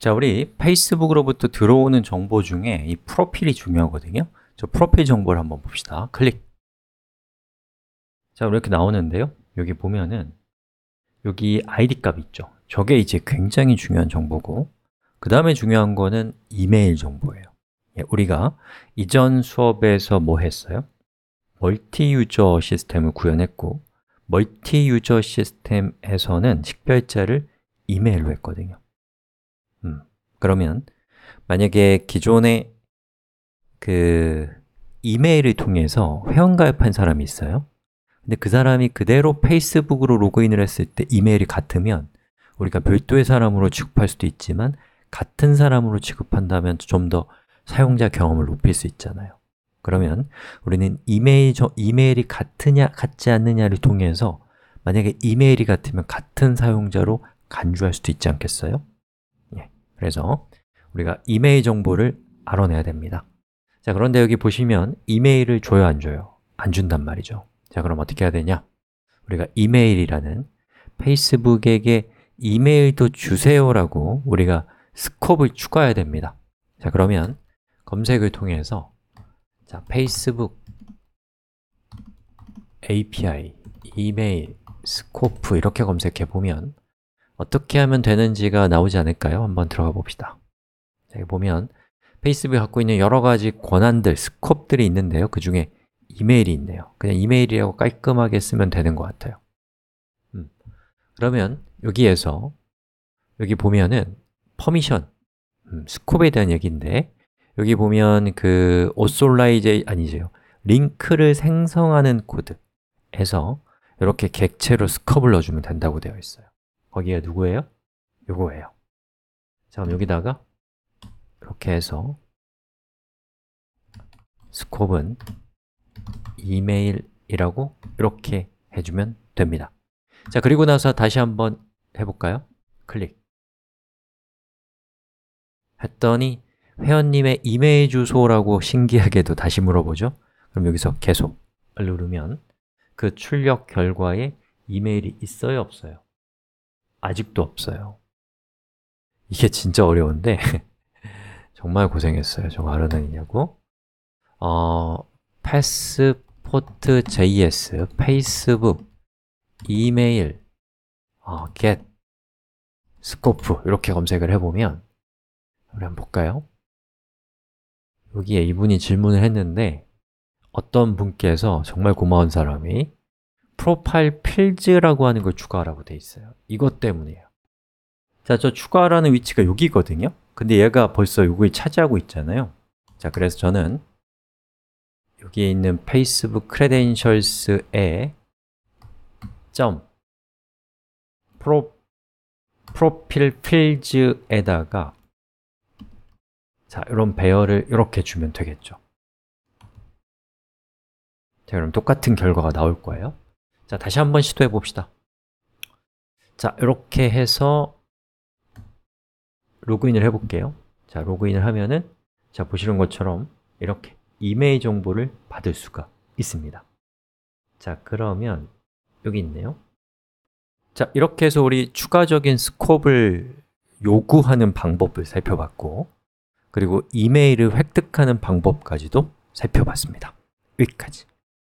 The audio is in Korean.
자, 우리 페이스북으로부터 들어오는 정보 중에 이 프로필이 중요하거든요. 저 프로필 정보를 한번 봅시다. 클릭. 자, 이렇게 나오는데요. 여기 보면은 여기 ID 값 있죠. 저게 이제 굉장히 중요한 정보고 그 다음에 중요한 거는 이메일 정보예요. 예, 우리가 이전 수업에서 뭐 했어요? 멀티 유저 시스템을 구현했고 멀티 유저 시스템에서는 식별자를 이메일로 했거든요. 음, 그러면 만약에 기존에 그 이메일을 통해서 회원 가입한 사람이 있어요 근데 그 사람이 그대로 페이스북으로 로그인을 했을 때 이메일이 같으면 우리가 별도의 사람으로 취급할 수도 있지만 같은 사람으로 취급한다면 좀 더 사용자 경험을 높일 수 있잖아요 그러면 우리는 이메일, 저, 이메일이 같으냐, 같지 않느냐를 통해서 만약에 이메일이 같으면 같은 사용자로 간주할 수도 있지 않겠어요? 그래서 우리가 이메일 정보를 알아내야 됩니다 자, 그런데 여기 보시면 이메일을 줘요, 안 줘요? 안 준단 말이죠 자, 그럼 어떻게 해야 되냐? 우리가 이메일이라는 페이스북에게 이메일도 주세요라고 우리가 스콥을 추가해야 됩니다 자, 그러면 검색을 통해서 자, 페이스북 API, 이메일, 스코프 이렇게 검색해 보면 어떻게 하면 되는지가 나오지 않을까요? 한번 들어가 봅시다 여기 보면 페이스북이 갖고 있는 여러 가지 권한들, 스콥들이 있는데요 그 중에 이메일이 있네요 그냥 이메일이라고 깔끔하게 쓰면 되는 것 같아요 음. 그러면 여기에서 여기 보면은 퍼미션, 음, 스콥에 대한 얘기인데 여기 보면 그 오솔라이제 아니죠 링크를 생성하는 코드에서 이렇게 객체로 스컵을 넣어주면 된다고 되어 있어요 거기에 누구예요? 요거예요 자, 그럼 여기다가 이렇게 해서 스콥은 이메일이라고 이렇게 해주면 됩니다 자, 그리고 나서 다시 한번 해볼까요? 클릭 했더니 회원님의 이메일 주소라고 신기하게도 다시 물어보죠 그럼 여기서 계속 누르면 그 출력 결과에 이메일이 있어요, 없어요? 아직도 없어요 이게 진짜 어려운데 정말 고생했어요 저 알아다니냐고 어, 패스포트 JS, 페이스북, 이메일, 어, get, 스코프 이렇게 검색을 해보면 우리 한번 볼까요? 여기에 이분이 질문을 했는데 어떤 분께서 정말 고마운 사람이 프로파일 필즈라고 하는 걸 추가하라고 돼 있어요 이것 때문이에요 자, 저 추가라는 위치가 여기거든요 근데 얘가 벌써 여기 차지하고 있잖아요 자, 그래서 저는 여기에 있는 페이스북 크레덴셜스에 점 프로 프로필 필즈에다가 자, 이런 배열을 이렇게 주면 되겠죠 자, 그럼 똑같은 결과가 나올 거예요 자, 다시 한번 시도해 봅시다. 자, 이렇게 해서 로그인을 해 볼게요. 자, 로그인을 하면은 자, 보시는 것처럼 이렇게 이메일 정보를 받을 수가 있습니다. 자, 그러면 여기 있네요. 자, 이렇게 해서 우리 추가적인 스콥을 요구하는 방법을 살펴봤고 그리고 이메일을 획득하는 방법까지도 살펴봤습니다. 여기까지.